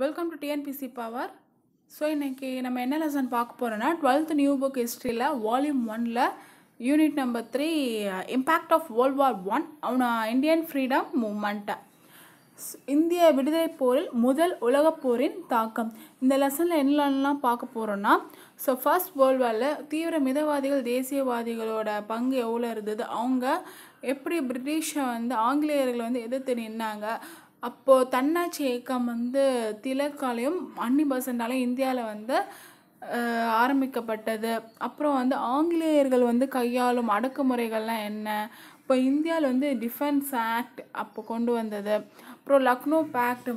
Welcome to TNPSC power so இன்றைக்கி நம்ம என்ன லெசன் பார்க்க போகிறோன்னா டுவெல்த் நியூ புக் ஹிஸ்ட்ரியில் வால்யூம் ஒனில் unit number three impact of world war one அவன இந்தியன் ஃப்ரீடம் மூமெண்ட்டை இந்திய விடுதலை போரில் முதல் உலகப் போரின் தாக்கம் இந்த லெசனில் என்னெல்லாம் பார்க்க போகிறோன்னா ஸோ ஃபர்ஸ்ட் வேர்ல்டு வாரில் தீவிர மிதவாதிகள் தேசியவாதிகளோட பங்கு எவ்வளோ இருந்தது அவங்க எப்படி பிரிட்டிஷை வந்து ஆங்கிலேயர்களை வந்து எதிர்த்து நின்னாங்க அப்போது தன்னாட்சி இயக்கம் வந்து திலக்காலையும் அன்னி பெசண்டாலையும் இந்தியாவில் வந்து ஆரம்பிக்கப்பட்டது அப்புறம் வந்து ஆங்கிலேயர்கள் வந்து கையாளும் அடக்குமுறைகள்லாம் என்ன இப்போ இந்தியாவில் வந்து டிஃபென்ஸ் ஆக்ட் அப்போ கொண்டு வந்தது அப்புறம் லக்னோ பேக்ட்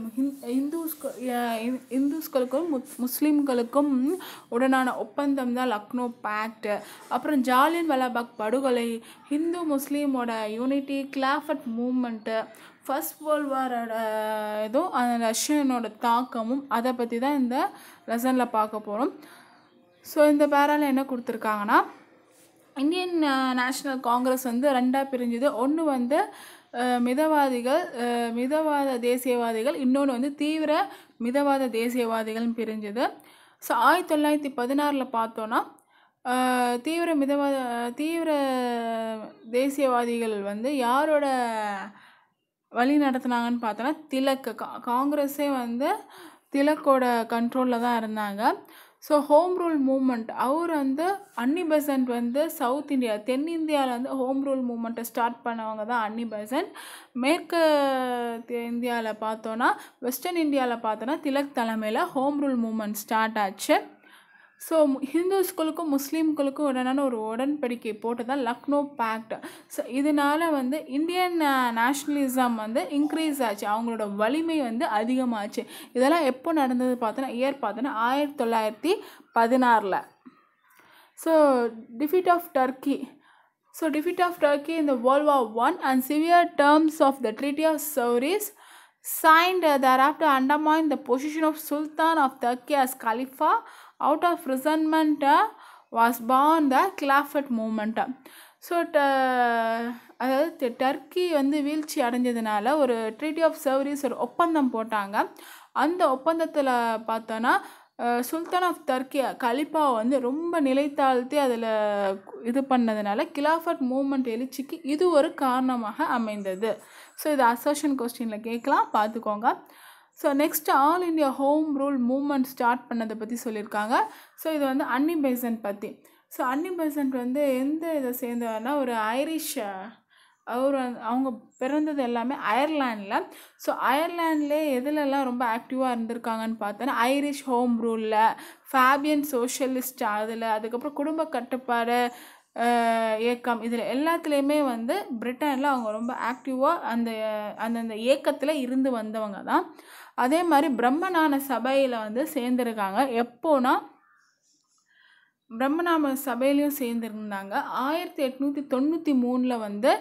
இந்துஸ்கு இந்துஸ்களுக்கும் முஸ்லீம்களுக்கும் உடனான ஒப்பந்தம் தான் லக்னோ பேக்ட் அப்புறம் ஜாலியன் வலாபாக் படுகொலை ஹிந்து முஸ்லீமோட unity Khilafat movement first world வாரோட இதுவும் அந்த ரஷ்யனோட தாக்கமும் அதை பற்றி தான் இந்த லெசனில் பார்க்க போகிறோம் ஸோ இந்த பேரால் என்ன கொடுத்துருக்காங்கன்னா இந்தியன் நேஷ்னல் காங்கிரஸ் வந்து ரெண்டாக பிரிஞ்சுது ஒன்று வந்து மிதவாதிகள் மிதவாத தேசியவாதிகள் இன்னொன்று வந்து தீவிர மிதவாத தேசியவாதிகள்னு பிரிஞ்சுது ஸோ ஆயிரத்தி தொள்ளாயிரத்தி பதினாறில் பார்த்தோன்னா தீவிர மிதவாத தீவிர தேசியவாதிகள் வந்து யாரோட வழி நடத்துனாங்கன்னு பார்த்தோன்னா திலக்கு கா காங்கிரஸே வந்து திலக்கோட கண்ட்ரோலில் தான் இருந்தாங்க ஸோ ஹோம் ரூல் மூமெண்ட் அவர் வந்து அன்னி பெசன்ட் வந்து சவுத் இந்தியா தென்னிந்தியாவில் வந்து ஹோம் ரூல் மூமெண்ட்டை ஸ்டார்ட் பண்ணவங்க தான் அன்னி பெசன்ட் மேற்கு இந்தியாவில் பார்த்தோன்னா வெஸ்டர்ன் இந்தியாவில் பார்த்தோன்னா திலக் தலைமையில் ஹோம் ரூல் மூமெண்ட் ஸ்டார்ட் ஆச்சு ஸோ ஹிந்துஸ்களுக்கும் முஸ்லீம்களுக்கும் உடனான ஒரு உடன்படிக்கை போட்டு தான் லக்னோ பேக்ட் ஸோ இதனால் வந்து இந்தியன் நேஷ்னலிசம் வந்து இன்க்ரீஸ் ஆச்சு அவங்களோட வலிமை வந்து அதிகமாச்சு இதெல்லாம் எப்போ நடந்தது பார்த்தோன்னா இயர் பார்த்தோன்னா ஆயிரத்தி தொள்ளாயிரத்தி பதினாறில் so defeat of Turkey so defeat of Turkey இந்த world war one and severe terms of the treaty of Sevres signed thereafter undermined the position of Sultan of Turkey as கலிஃபா out of resentment was uh, was the the Khilafat movement so அதாவது Turkey வந்து வீழ்ச்சி அடைஞ்சதுனால ஒரு treaty of service ஒரு ஒப்பந்தம் போட்டாங்க அந்த ஒப்பந்தத்தில் பார்த்தோன்னா சுல்தான் ஆஃப் தர்க்கி கலிப்பா வந்து ரொம்ப நிலைத்தாழ்த்தி அதில் இது பண்ணதுனால கிலாஃபட் மூமெண்ட் எழுச்சிக்கு இது ஒரு காரணமாக அமைந்தது ஸோ இது அசோஷன் கொஸ்டினில் கேட்கலாம் பார்த்துக்கோங்க so next all India home rule movement start பண்ணதை பற்றி சொல்லியிருக்காங்க ஸோ இது வந்து அன்னி பெசன்ட் பற்றி ஸோ அன்னி பெசன்ட் வந்து எந்த இதை சேர்ந்தவர்னா ஒரு ஐரிஷ் அவர் அவங்க பிறந்தது எல்லாமே அயர்லாண்டில் ஸோ அயர்லாண்ட்லேயே எதுலலாம் ரொம்ப ஆக்டிவாக இருந்திருக்காங்கன்னு பார்த்தோன்னா ஐரிஷ் ஹோம் ரூலில் ஃபேபியன் சோஷியலிஸ்ட் அதில் அதுக்கப்புறம் குடும்ப கட்டுப்பாடு இயக்கம் இதில் எல்லாத்துலேயுமே வந்து பிரிட்டனில் அவங்க ரொம்ப ஆக்டிவாக அந்த அந்தந்த இயக்கத்தில் இருந்து வந்தவங்க தான் அதே மாதிரி பிரம்மநான சபையில் வந்து சேர்ந்துருக்காங்க எப்போனா பிரம்மநாம சபையிலையும் சேர்ந்துருந்தாங்க ஆயிரத்தி எட்நூற்றி தொண்ணூற்றி மூணில் வந்து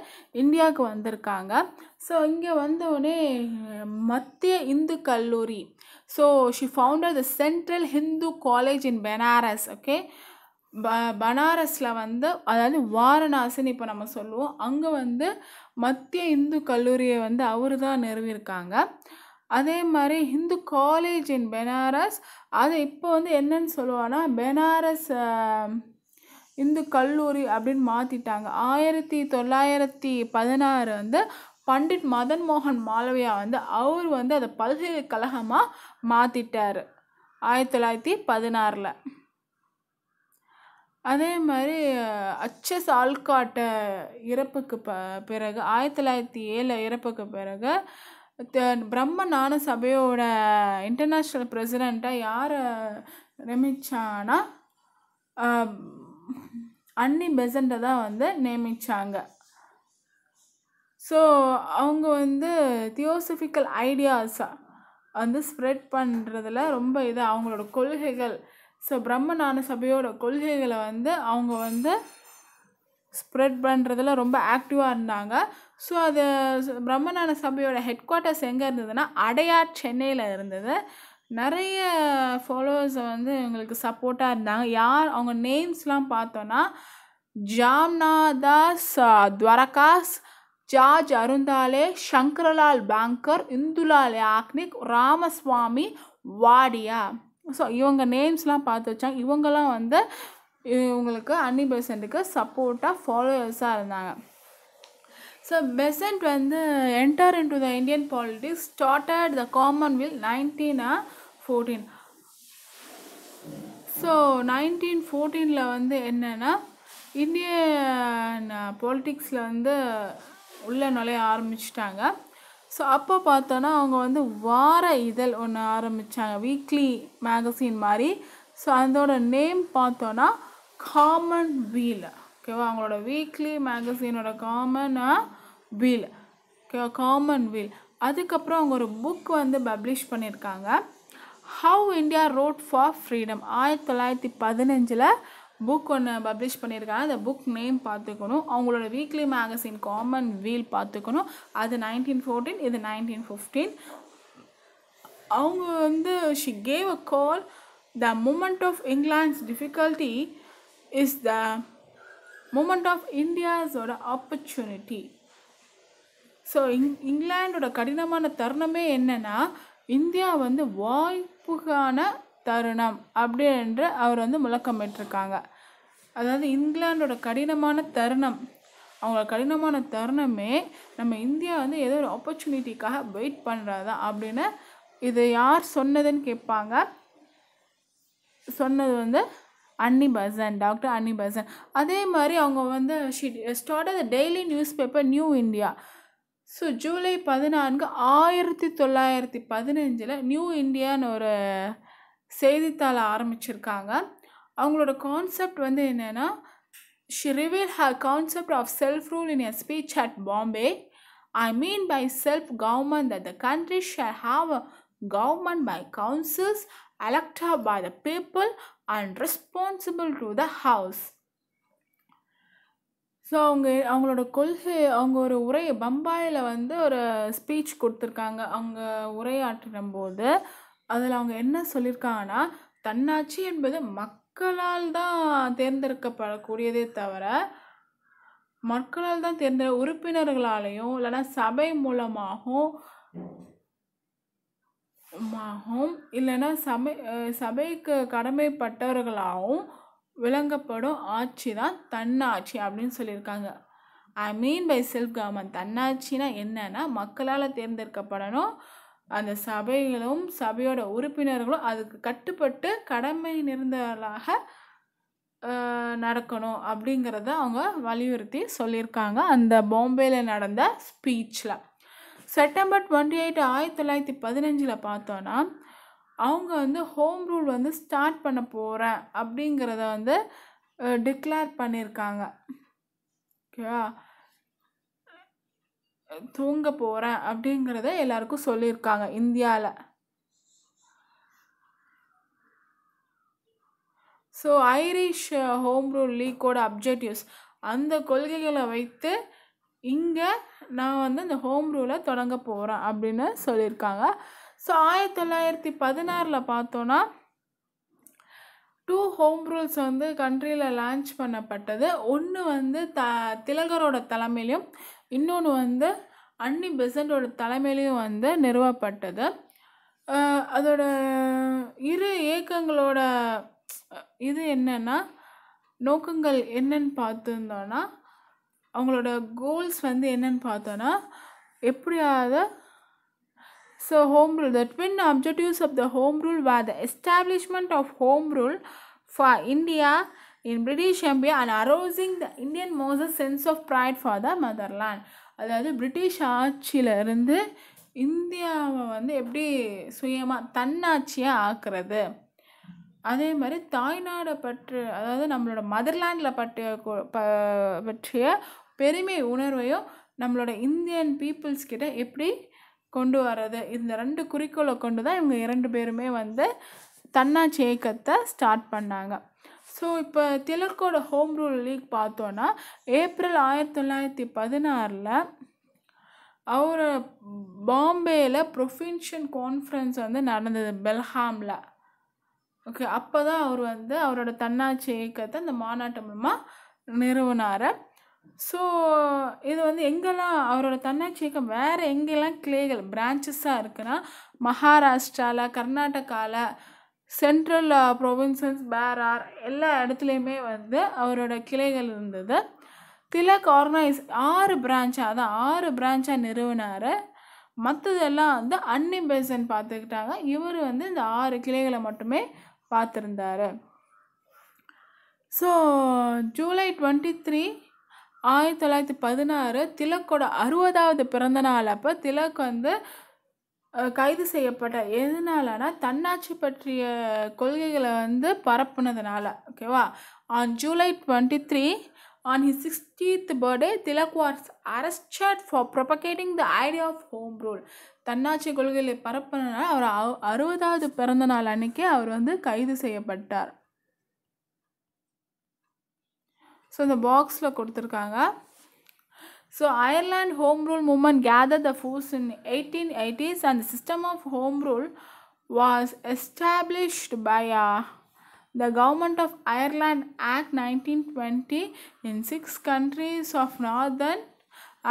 இந்தியாவுக்கு வந்திருக்காங்க ஸோ இங்கே உடனே மத்திய இந்து கல்லூரி so she founder the central Hindu college in Benaras okay ப பனாரஸில் வந்து அதாவது வாரணாசின்னு இப்போ நம்ம சொல்லுவோம் அங்கே வந்து மத்திய இந்து கல்லூரியை வந்து அவர் தான் நிறுவியிருக்காங்க அதே மாதிரி ஹிந்து காலேஜ் இன் பெனாரஸ் அது இப்போ வந்து என்னன்னு சொல்லுவான்னா பெனாரஸ் இந்து கல்லூரி அப்படின்னு மாற்றிட்டாங்க ஆயிரத்தி தொள்ளாயிரத்தி பதினாறு வந்து பண்டிட் மதன் மோகன் மாலவியா வந்து அவர் வந்து அதை பல்கலைக்கழகமாக மாற்றிட்டார் ஆயிரத்தி தொள்ளாயிரத்தி பதினாறில் அதே மாதிரி அச்சஸ் ஆல்காட்ட இறப்புக்கு ப பிறகு ஆயிரத்தி தொள்ளாயிரத்தி ஏழு இறப்புக்கு பிறகு பிரம்ம ஞான சபையோட இன்டர்நேஷ்னல் பிரசிடெண்ட்டை யாரை நியமித்தான்னா அன்னி பெசண்டை தான் வந்து நியமித்தாங்க ஸோ அவங்க வந்து தியோசபிக்கல் ஐடியாஸை வந்து ஸ்ப்ரெட் பண்ணுறதுல ரொம்ப இது அவங்களோட கொள்கைகள் ஸோ பிரம்ம நாண சபையோட கொள்கைகளை வந்து அவங்க வந்து ஸ்ப்ரெட் பண்ணுறதுல ரொம்ப ஆக்டிவாக இருந்தாங்க ஸோ அது பிரம்மநாத சபையோட ஹெட் குவார்ட்டர்ஸ் எங்கே இருந்ததுன்னா அடையார் சென்னையில் இருந்தது நிறைய ஃபாலோவர்ஸ் வந்து எங்களுக்கு சப்போர்ட்டாக இருந்தாங்க யார் அவங்க நேம்ஸ்லாம் பார்த்தோன்னா Jamnadas Dwarkadas George Arundale Shankarlal Banker Indulal Yagnik Ramaswamy Wadia so இவங்க நேம்ஸ்லாம் பார்த்து வச்சாங்க இவங்கெல்லாம் வந்து இவங்களுக்கு அன்னி பெசண்ட்டுக்கு சப்போர்ட்டாக ஃபாலோவர்ஸாக இருந்தாங்க ஸோ பெசன்ட் வந்து enter in to the Indian politics started the commonwealth நைன்டீனா ஃபோர்டீன் ஸோ நைன்டீன் ஃபோர்டீனில் வந்து என்னென்னா இந்தியன் பாலிட்டிக்ஸில் வந்து உள்ளே நுழைய ஆரம்பிச்சிட்டாங்க ஸோ அப்போ பார்த்தோன்னா அவங்க வந்து வார இதழ் ஒன்று ஆரம்பித்தாங்க வீக்லி மேகசின் மாதிரி ஸோ அதோட நேம் பார்த்தோன்னா காமன் வீல் ஓகேவா அவங்களோட வீக்லி மேகசினோட காமன் வீல் ஓகேவா காமன் வீல் அதுக்கப்புறம் அவங்க ஒரு புக் வந்து பப்ளிஷ் பண்ணியிருக்காங்க how India wrought for freedom ஆயிரத்தி தொள்ளாயிரத்தி பதினஞ்சில் புக் ஒன்று பப்ளிஷ் பண்ணியிருக்காங்க அந்த புக் நேம் பார்த்துக்கணும் அவங்களோட வீக்லி மேகசின் காமன் வீல் பார்த்துக்கணும் அது நைன்டீன் ஃபோர்டீன் இது நைன்டீன் ஃபிஃப்டீன் அவங்க வந்து she gave a call the moment of England's difficulty is the moment of இந்தியாஸோட ஆப்பர்ச்சுனிட்டி ஸோ இங் இங்கிலாண்டோட கடினமான தருணமே என்னென்னா இந்தியா வந்து வாய்ப்புக்கான தருணம் அப்படின்ற அவர் வந்து முழக்கமிட்டிருக்காங்க அதாவது இங்கிலாண்டோட கடினமான தருணம் அவங்க கடினமான தருணமே நம்ம இந்தியா வந்து ஏதோ ஒரு ஆப்பர்ச்சுனிட்டிக்காக வெயிட் பண்ணுறது தான் அப்படின்னு இது யார் சொன்னதுன்னு கேட்பாங்க சொன்னது வந்து Annie Besant doctor Annie Besant அதே மாதிரி அவங்க வந்து she start the daily news paper New India so July பதினான்கு ஆயிரத்தி தொள்ளாயிரத்தி பதினஞ்சில் நியூ இந்தியான்னு ஒரு செய்தித்தாளை ஆரம்பிச்சிருக்காங்க அவங்களோட கான்செப்ட் வந்து என்னென்னா she reveal her concept of self rule in a speech at Bombay I mean by self government at the country shall have a government by councils elected by the people and responsible to the house so அவங்க அவங்களோட கொள்கை அவங்க ஒரு உரை பம்பாயில் வந்து ஒரு speech கொடுத்துருக்காங்க அவங்க உரையாற்றும் போது அதில் அவங்க என்ன சொல்லியிருக்காங்கன்னா தன்னாட்சி என்பது மக்களால் தான் தேர்ந்தெடுக்கப்படக்கூடியதே தவிர மக்களால் தான் தேர்ந்த உறுப்பினர்களாலேயும் இல்லைன்னா சபை மூலமாகவும் மாகவும் இல்லைன்னா சபை சபைக்கு கடமைப்பட்டவர்களாகவும் விளங்கப்படும் ஆட்சி தான் தன்னாட்சி அப்படின்னு சொல்லியிருக்காங்க I mean by self government தன்னாட்சினா என்னென்னா மக்களால் தேர்ந்தெடுக்கப்படணும் அந்த சபைகளும் சபையோட உறுப்பினர்களும் அதுக்கு கட்டுப்பட்டு கடமை நிறந்தவர்களாக நடக்கணும் அப்படிங்கிறத அவங்க வலியுறுத்தி சொல்லியிருக்காங்க அந்த பாம்பேயில் நடந்த ஸ்பீச்சில் செப்டம்பர் டுவெண்ட்டி எயிட் ஆயிரத்தி தொள்ளாயிரத்தி பதினஞ்சில் பார்த்தோன்னா அவங்க வந்து ஹோம் ரூல் வந்து ஸ்டார்ட் பண்ண போகிறேன் அப்படிங்கிறத வந்து டிக்ளேர் பண்ணியிருக்காங்க ஓகேவா தூங்க போகிறேன் அப்படிங்கிறத எல்லாருக்கும் சொல்லியிருக்காங்க இந்தியாவில் ஸோ ஐரிஷ் ஹோம் ரூல் லீக்கோட அப்ஜெக்டிவ்ஸ் அந்த கொள்கைகளை வைத்து இங்கே நான் வந்து இந்த ஹோம் ரூலை தொடங்க போகிறேன் அப்படின்னு சொல்லியிருக்காங்க ஸோ ஆயிரத்தி தொள்ளாயிரத்தி பதினாறில் பார்த்தோன்னா டூ ஹோம் ரூல்ஸ் வந்து கண்ட்ரியில் லான்ச் பண்ணப்பட்டது ஒன்று வந்து த திலகரோட தலைமையிலையும் இன்னொன்று வந்து அன்னி பெசண்டோட தலைமையிலையும் வந்து நிறுவப்பட்டது அதோட இரு இயக்கங்களோட இது என்னென்னா நோக்கங்கள் என்னன்னு பார்த்துருந்தோன்னா அவங்களோட கோல்ஸ் வந்து என்னன்னு பார்த்தோன்னா எப்படியாவது so home rule the twin objectives of the home rule were the establishment of home rule for India in British empire and arousing the Indian a sense of pride for the motherland அதாவது பிரிட்டிஷ் ஆட்சியிலிருந்து இந்தியாவை வந்து எப்படி சுயமாக தன்னாட்சியாக ஆக்குறது அதே மாதிரி தாய்நாடை பற்று அதாவது நம்மளோட மதர்லேண்டில் பற்றிய பற்றிய பெருமை உணர்வையும் நம்மளோட இந்தியன் பீப்புள்ஸ் எப்படி கொண்டு வர்றது இந்த ரெண்டு குறிக்கோளை கொண்டு தான் இவங்க இரண்டு பேருமே வந்து தன்னாட்சி இயக்கத்தை ஸ்டார்ட் பண்ணாங்க ஸோ இப்போ திலக்கோட ஹோம் ரூல் லீக் பார்த்தோன்னா ஏப்ரல் ஆயிரத்தி தொள்ளாயிரத்தி பதினாறில் அவர் பாம்பேயில் ப்ரொஃபின்ஷன் கான்ஃபரன்ஸ் வந்து நடந்தது பெல்ஹாமில் ஓகே அப்போ தான் அவர் வந்து அவரோட தன்னாட்சி இயக்கத்தை அந்த மாநாட்டு மூலமாக நிறுவனார் ஸோ இது வந்து எங்கெல்லாம் அவரோட தன்னாட்சி இயக்கம் வேறு எங்கெல்லாம் கிளைகள் பிரான்ச்சஸாக இருக்குன்னா மகாராஷ்டிராவில் கர்நாடகாவில் சென்ட்ரல் ப்ரொவின்சஸ் uh, பேரார் எல்லா இடத்துலையுமே வந்து அவரோட கிளைகள் இருந்தது திலக் ஆர்கனைஸ் ஆறு பிரான்ச்சாக அதான் ஆறு பிரான்ச்சாக நிறுவனார் மற்றதெல்லாம் வந்து அன்னிபேசன் பார்த்துக்கிட்டாங்க இவர் வந்து இந்த ஆறு கிளைகளை மட்டுமே பார்த்துருந்தார் ஸோ ஜூலை டுவெண்ட்டி த்ரீ ஆயிரத்தி தொள்ளாயிரத்தி பதினாறு திலக்கோட அறுபதாவது பிறந்த நாள் அப்போ திலக் வந்து கைது செய்யப்பட்ட எதனாலனா தன்னாட்சி பற்றிய கொள்கைகளை வந்து பரப்புனதுனால ஓகேவா on July twenty three on his sixtieth birthday Tilak was arrested for propagating the idea of home rule தன்னாட்சி கொள்கைகளை பரப்புனதுனால அவர் அறுபதாவது பிறந்த நாள் அவர் வந்து கைது செய்யப்பட்டார் So the box la kuduthirukanga. So Ireland Home Rule Movement gathered the force in 1880s and the system of home rule was established by uh, the Government of Ireland Act 1920 in six countries of Northern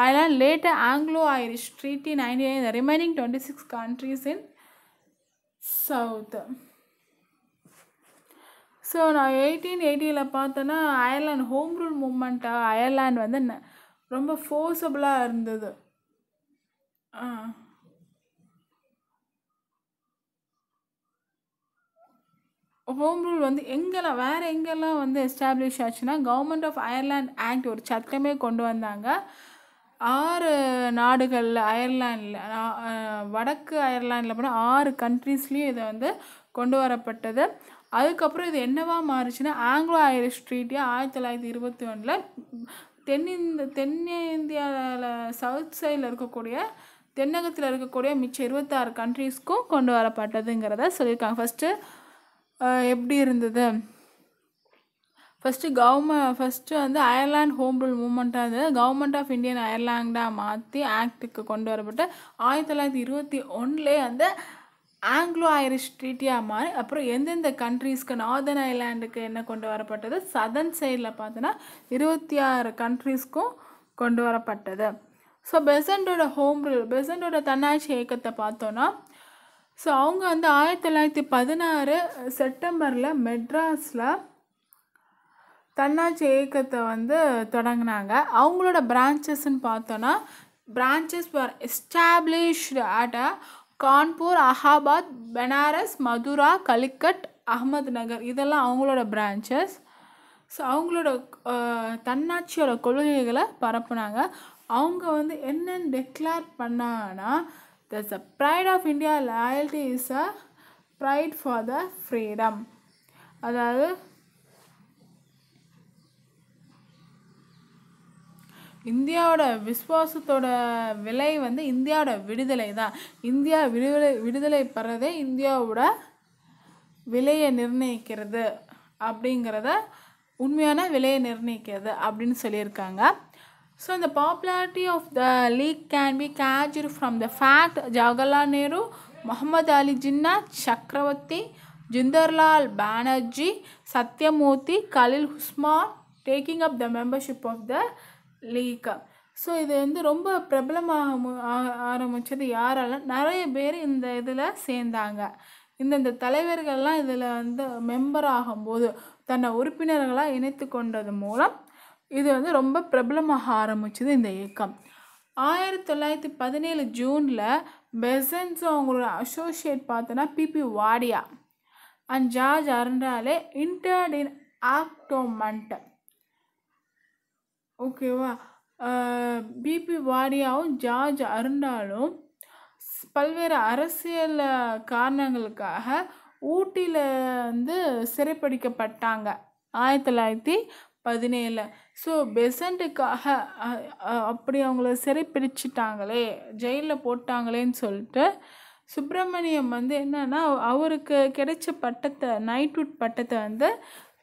Ireland, later Anglo-Irish Treaty 99, the remaining 26 countries in South. So நான் eighteen எயிட்டியில் பார்த்தோன்னா Ireland home rule மூமெண்ட்டாக Ireland வந்து ரொம்ப ஃபோர்ஸபுளாக இருந்தது ஆ home rule வந்து எங்கெல்லாம் வேறு எங்கெல்லாம் வந்து எஸ்டாப்ளிஷ் ஆச்சுன்னா கவர்மெண்ட் ஆஃப் அயர்லாண்ட் ஆக்ட் ஒரு சட்டமே கொண்டு வந்தாங்க ஆறு நாடுகளில் அயர்லாண்டில் வடக்கு அயர்லாண்டில் போனால் ஆறு கண்ட்ரீஸ்லேயும் இதை வந்து கொண்டு வரப்பட்டது அதுக்கப்புறம் இது என்னவா மாறுச்சுன்னா ஆங்கிலோ ஐரிஷ் ட்ரீட்டியாக ஆயிரத்தி தொள்ளாயிரத்தி இருபத்தி ஒன்றில் தென்னிந்த தென்னிந்தியாவில் சவுத் சைடில் இருக்கக்கூடிய தென்னகத்தில் இருக்கக்கூடிய மிச்சம் இருபத்தாறு கண்ட்ரீஸ்க்கும் கொண்டு வரப்பட்டதுங்கிறத சொல்லியிருக்காங்க ஃபஸ்ட்டு எப்படி இருந்தது ஃபஸ்ட்டு கவர்ம ஃபஸ்ட்டு வந்து அயர்லாண்ட் ஹோம் ரூல் மூமெண்ட்டாக இருந்தது கவர்மெண்ட் ஆஃப் இந்தியன் அயர்லாண்டாக மாற்றி ஆக்டுக்கு கொண்டு வரப்பட்டு ஆயிரத்தி தொள்ளாயிரத்தி இருபத்தி ஒன்றுலே வந்து ஆங்கிலோ ஐரிஷ் ட்ரீட்டியாக மாறி அப்புறம் எந்தெந்த கண்ட்ரீஸ்க்கு நார்தன் ஐலாண்டுக்கு என்ன கொண்டு வரப்பட்டது சதன் சைடில் பார்த்தோன்னா இருபத்தி ஆறு கண்ட்ரீஸ்க்கும் கொண்டு வரப்பட்டது ஸோ பெசண்டோட ஹோம் ரூல் பெசண்டோட தன்னாட்சி இயக்கத்தை பார்த்தோன்னா ஸோ அவங்க வந்து ஆயிரத்தி தொள்ளாயிரத்தி பதினாறு செப்டம்பரில் மெட்ராஸில் தன்னாட்சி இயக்கத்தை வந்து தொடங்கினாங்க அவங்களோட பிரான்ச்சஸ்ன்னு பார்த்தோன்னா branches were established at a Kanpur அஹாபாத் Banaras Mathura கலிக்கட் Ahmed நகர் இதெல்லாம் அவங்களோட பிரான்ச்சஸ் ஸோ அவங்களோட தன்னாட்சியோட கொள்கைகளை பரப்புனாங்க அவங்க வந்து என்னென்னு டெக்ளேர் பண்ணாங்கன்னா that's a pride of India loyalty is a pride for the freedom அதாவது இந்தியாவோட விஸ்வாசத்தோட விலை வந்து இந்தியாவோட விடுதலை தான் இந்தியா விடுதலை விடுதலை பெறதே இந்தியாவோட விலையை நிர்ணயிக்கிறது அப்படிங்கிறத உண்மையான விலையை நிர்ணயிக்கிறது அப்படின்னு சொல்லியிருக்காங்க ஸோ இந்த popularity of the league can be gauged from the fact Jawaharlal Nehru Muhammad Ali Jinnah Chakravarti Jitendralal Banerjee Satyamurti Khaliquzzaman taking up the membership of the லீக்கா ஸோ இது வந்து ரொம்ப பிரபலமாக ஆரம்பித்தது யாரால நிறைய பேர் இந்த இதில் சேர்ந்தாங்க இந்தந்த தலைவர்கள்லாம் இதில் வந்து மெம்பர் ஆகும்போது தன்னை உறுப்பினர்களாக இணைத்து கொண்டது மூலம் இது வந்து ரொம்ப பிரபலமாக ஆரம்பிச்சது இந்த இயக்கம் ஆயிரத்தி தொள்ளாயிரத்தி பதினேழு ஜூனில் பெசன்ஸ் அவங்களோட அசோசியேட் பார்த்தோன்னா BP Wadia and George Arundale interned in Ootacamund ஓகேவா பிபி வாரியாவும் ஜார்ஜ் அருண்டாலும் பல்வேறு அரசியல் காரணங்களுக்காக ஊட்டியில் வந்து சிறைப்படிக்கப்பட்டாங்க ஆயிரத்தி தொள்ளாயிரத்தி பதினேழில் ஸோ பெசண்ட்டுக்காக அப்படி அவங்கள சிறைப்பிடிச்சிட்டாங்களே ஜெயிலில் போட்டாங்களேன்னு சொல்லிட்டு சுப்பிரமணியம் வந்து என்னென்னா அவருக்கு கிடைச்ச பட்டத்தை நைட்வுட் பட்டத்தை வந்து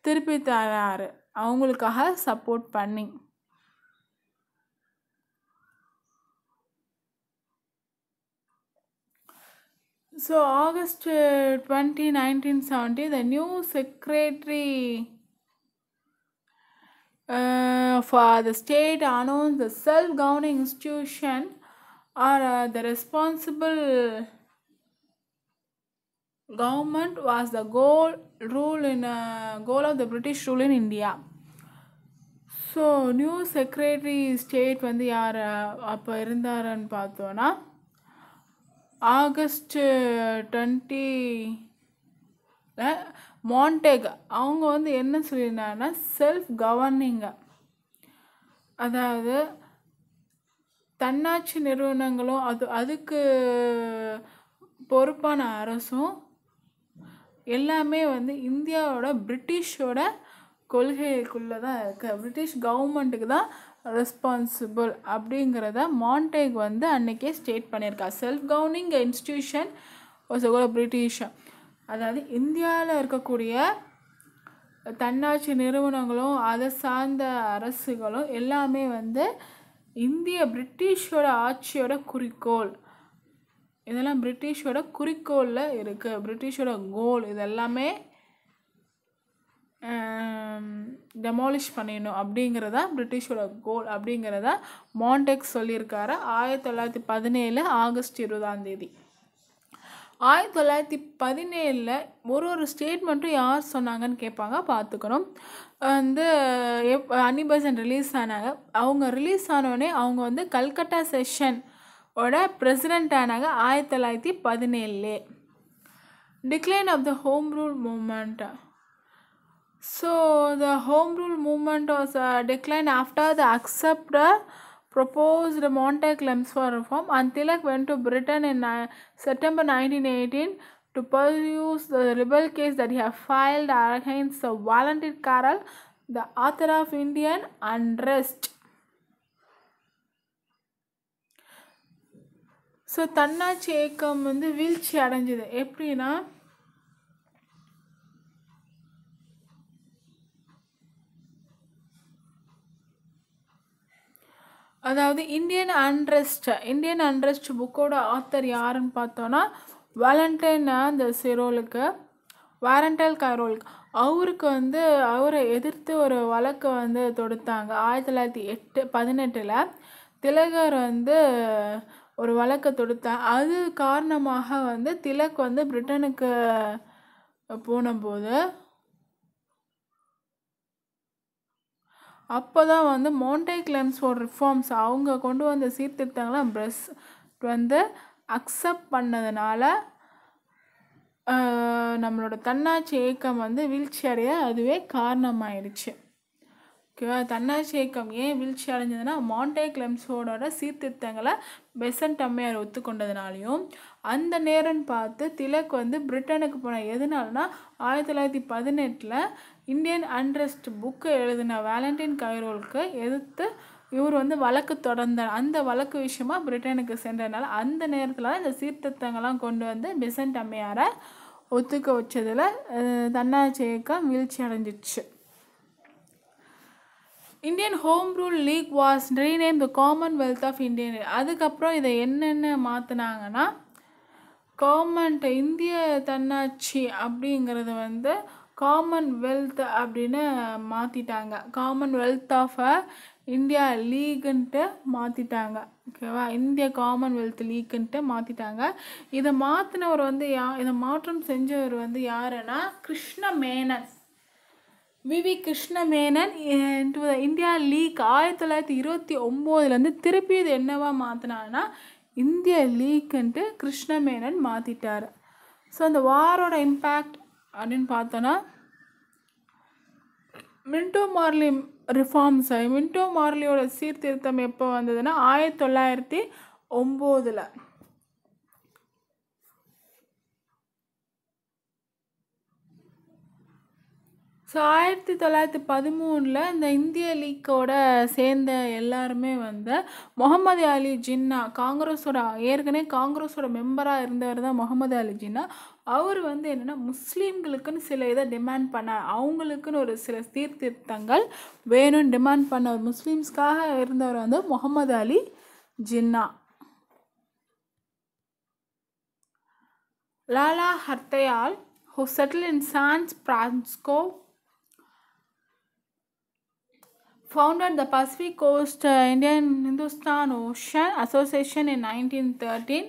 திருப்பி தராரு அவங்களுக்காக சப்போர்ட் பண்ணி So, August 20, 1970, the new secretary uh, for the state announced the self governing institution or uh, the responsible government was the goal rule in uh, goal of the british rule in india so new secretary state வந்து யார் அப்போ இருந்தாருன்னு பார்த்தோன்னா August twenty Montek அவங்க வந்து என்ன சொல்லியிருந்தாங்கன்னா self கவர்னிங்கு அதாவது தன்னாட்சி நிறுவனங்களும் அது அதுக்கு பொறுப்பான அரசும் எல்லாமே வந்து இந்தியாவோட பிரிட்டிஷோட கொள்கைக்குள்ளே தான் இருக்குது பிரிட்டிஷ் கவர்மெண்ட்டுக்கு தான் ரெஸ்பான்சிபிள் அப்படிங்கிறத மாண்டேக் வந்து அன்றைக்கே ஸ்டேட் பண்ணியிருக்கா செல்ஃப் கவர்னிங் இன்ஸ்டியூஷன் பிரிட்டிஷ் அதாவது இந்தியாவில் இருக்கக்கூடிய தன்னாட்சி நிறுவனங்களும் அதை சார்ந்த அரசுகளும் எல்லாமே வந்து இந்திய பிரிட்டிஷோட ஆட்சியோட குறிக்கோள் இதெல்லாம் பிரிட்டிஷோட குறிக்கோளில் இருக்குது பிரிட்டிஷோட கோல் இதெல்லாமே டெமாலிஷ் பண்ணிடணும் அப்படிங்கிறதா பிரிட்டிஷோட கோல் அப்படிங்கிறத மாண்டெக்ஸ் சொல்லியிருக்காரு ஆயிரத்தி தொள்ளாயிரத்தி பதினேழு ஆகஸ்ட் இருபதாம் தேதி ஆயிரத்தி தொள்ளாயிரத்தி பதினேழில் ஒரு ஒரு ஸ்டேட்மெண்ட்டும் யார் சொன்னாங்கன்னு கேட்பாங்க பார்த்துக்கணும் வந்து எப் அனிபசன் ரிலீஸ் ஆனாங்க அவங்க ரிலீஸ் ஆனோடனே அவங்க வந்து கல்கட்டா செஷன் ஓட ஆனாங்க ஆயிரத்தி தொள்ளாயிரத்தி பதினேழுலே decline of the home rule மூமெண்ட்டை So the Home Rule movement was uh, declined after the accept uh, proposed Monte Clemson reform and Tilak went to Britain in uh, September 1918 to pursue the rebel case that he had filed against the Valentine carl, the author of Indian Unrest. So தன்னாட்சி இயக்கம் வந்து வீழ்ச்சி அடைஞ்சிது எப்படின்னா அதாவது Indian unrest Indian unrest புக்கோட author யாருன்னு பார்த்தோன்னா வேலண்டைன் அந்த சிரோலுக்கு வாரண்டல் கைரோலுக்கு அவருக்கு வந்து அவரை எதிர்த்து ஒரு வழக்கு வந்து தொடுத்தாங்க ஆயிரத்தி தொள்ளாயிரத்தி எட்டு பதினெட்டில் திலகர் வந்து ஒரு வழக்கை தொடுத்தாங்க அது காரணமாக வந்து திலக் வந்து பிரிட்டனுக்கு போனபோது அப்போ தான் வந்து மோண்டே ஃபார் ரிஃபார்ம்ஸ் அவங்க கொண்டு வந்த சீர்திருத்தங்களை பிரஸ் வந்து அக்செப்ட் பண்ணதுனால நம்மளோட தன்னாட்சி இயக்கம் வந்து வீழ்ச்சி அடைய அதுவே காரணமாயிடுச்சு ஓகேவா தன்னாட்சி இயக்கம் ஏன் வீழ்ச்சி அடைஞ்சதுன்னா மாண்டே கிளம்ஸோட சீர்திருத்தங்களை பெசன்ட் அம்மையார் ஒத்துக்கொண்டதுனாலையும் அந்த நேரம் பார்த்து திலக் வந்து பிரிட்டனுக்கு போன எதுனாலனா ஆயிரத்தி தொள்ளாயிரத்தி பதினெட்டில் இந்தியன் அண்ட்ரஸ்ட் புக்கு எழுதின வேலண்டின் கைரோலுக்கு எதிர்த்து இவர் வந்து வழக்கு தொடர்ந்தார் அந்த வழக்கு விஷயமா பிரிட்டனுக்கு சென்றனால அந்த நேரத்தில் தான் இந்த சீர்திருத்தங்கள்லாம் கொண்டு வந்து பிசன்ட் அம்மையாரை ஒத்துக்க வச்சதில் தன்னாட்சி இயக்கம் வீழ்ச்சி அடைஞ்சிச்சு Indian home rule league was rename the commonwealth of Indian அதுக்கப்புறம் இதை என்னென்ன மாற்றினாங்கன்னா கவர்மெண்ட் இந்திய தன்னாட்சி அப்படிங்கிறது வந்து காமன்வெல்த் அப்படின்னு மாற்றிட்டாங்க காமன்வெல்த் ஆஃப் அ இந்தியா லீக்குன்ட்டு மாற்றிட்டாங்க ஓகேவா இந்திய காமன்வெல்த் லீக்குன்ட்டு மாற்றிட்டாங்க இதை மாற்றினவர் வந்து யா இதை மாற்றம் செஞ்சவர் வந்து யாருன்னா Krishna Menon VV Krishna Menon India league ஆயிரத்தி தொள்ளாயிரத்தி இருபத்தி ஒம்போதுலேருந்து திருப்பி இது என்னவா மாற்றினாங்கன்னா இந்திய லீக்குன்ட்டு கிருஷ்ணமேனன் மாற்றிட்டார் ஸோ அந்த வாரோட இம்பேக்ட் அப்படின்னு பார்த்தோன்னா மின்டோ மார்லி ரிஃபார்ம்ஸ் மின்டோ மார்லியோட சீர்திருத்தம் எப்போ வந்ததுன்னா ஆயிரத்தி தொள்ளாயிரத்தி ஒம்போதில் ஸோ ஆயிரத்தி தொள்ளாயிரத்தி பதிமூணில் இந்த இந்திய லீக்கோட சேர்ந்த எல்லாருமே வந்து முகமது அலி ஜின்னா காங்கிரஸோட ஏற்கனவே காங்கிரஸோட மெம்பராக இருந்தவர் தான் முகமது அலி ஜின்னா அவர் வந்து என்னென்னா முஸ்லீம்களுக்குன்னு சில இதை டிமாண்ட் பண்ண அவங்களுக்குன்னு ஒரு சில சீர்திருத்தங்கள் வேணும்னு டிமாண்ட் பண்ண முஸ்லீம்ஸ்க்காக இருந்தவர் வந்து Muhammad Ali Jinnah Lala Hardayal settle in San Francisco founder the Pacific coast Indian Hindustan ocean association in nineteen thirteen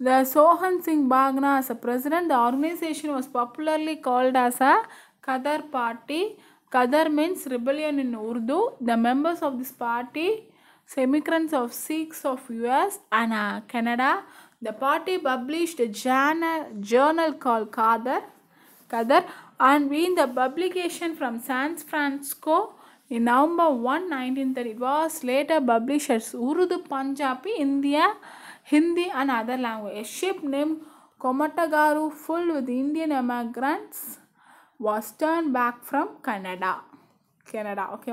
The Sohan Singh Bhagna as a president, the organization was popularly called as a Qadar party. Qadar means rebellion in Urdu. The members of this party, immigrants of Sikhs of US and uh, Canada. The party published a journal, journal called Qadar, Qadar and in the publication from San Francisco in November 1, 1930. It was later published as Urdu Punjabi, India. Hindi and other language. A ship named Komatagaru full with Indian immigrants was turned back from Canada. Canada, okay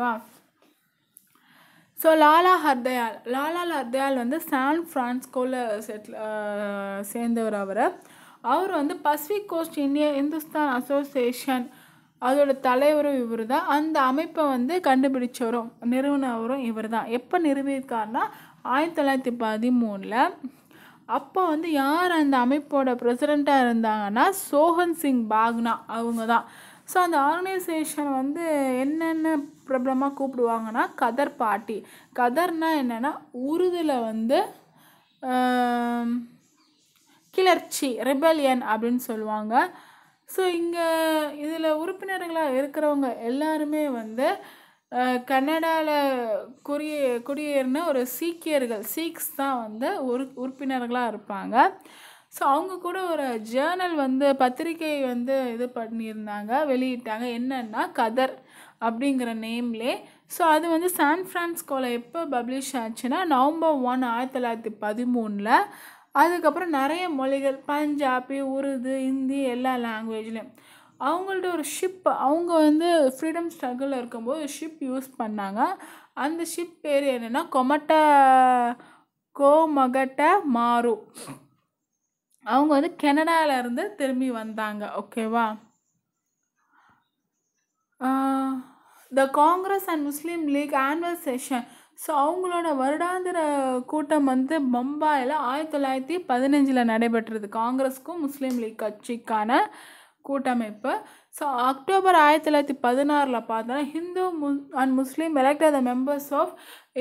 so Lala Hardayal Lala Hardayal வந்து San ஃப்ரான்ஸ்கோவில் settle சேர்ந்தவர் அவர் அவர் வந்து Pacific cost இந்திய Hindustan association அதோட தலைவரும் இவர் தான் அந்த அமைப்பை வந்து கண்டுபிடிச்சவரும் நிறுவனவரும் இவர் தான் எப்போ நிறுவியிருக்காருன்னா ஆயிரத்தி தொள்ளாயிரத்தி பதிமூணில் அப்போ வந்து யார் அந்த அமைப்போட பிரசிடெண்ட்டாக இருந்தாங்கன்னா சோகன் சிங் பாக்னா அவங்க தான் ஸோ அந்த ஆர்கனைசேஷன் வந்து என்னென்ன ப்ராப்ளமாக கூப்பிடுவாங்கன்னா கதர் பாட்டி கதர்னால் என்னென்னா உருதில் வந்து கிளர்ச்சி ரிபலியன் அப்படின்னு சொல்லுவாங்க ஸோ இங்கே இதில் உறுப்பினர்களாக இருக்கிறவங்க எல்லாருமே வந்து கனடாவில் குடியே குடியேறின ஒரு சீக்கியர்கள் சீக்ஸ் தான் வந்து உறு உறுப்பினர்களாக இருப்பாங்க ஸோ அவங்க கூட ஒரு ஜேர்னல் வந்து பத்திரிகை வந்து இது பண்ணியிருந்தாங்க வெளியிட்டாங்க என்னென்னா கதர் அப்படிங்கிற நேம்லே ஸோ அது வந்து சான் ஃப்ரான்ஸ்கோவில் எப்போ பப்ளிஷ் ஆச்சுன்னா நவம்பர் ஒன் ஆயிரத்தி தொள்ளாயிரத்தி பதிமூணில் அதுக்கப்புறம் நிறைய மொழிகள் பஞ்சாபி உருது ஹிந்தி எல்லா லாங்குவேஜ்லேயும் அவங்கள்ட்ட ஒரு ஷிப் அவங்க வந்து ஃப்ரீடம் ஸ்ட்ரகிளில் இருக்கும்போது ஷிப் யூஸ் பண்ணாங்க அந்த ஷிப் பேர் என்னென்னா கொமட்ட கோமகட்ட மாறு அவங்க வந்து கெனடாவிலேருந்து திரும்பி வந்தாங்க ஓகேவா the Congress and Muslim league annual session so அவங்களோட வருடாந்திர கூட்டம் வந்து பம்பாயில் ஆயிரத்தி தொள்ளாயிரத்தி பதினஞ்சில் நடைபெற்றது காங்கிரஸ்க்கும் முஸ்லீம் லீக் கட்சிக்கான கூட்டமைப்பு ஸோ அக்டோபர் ஆயிரத்தி தொள்ளாயிரத்தி பதினாறில் பார்த்தோன்னா ஹிந்து முஸ் and Muslim elect the members of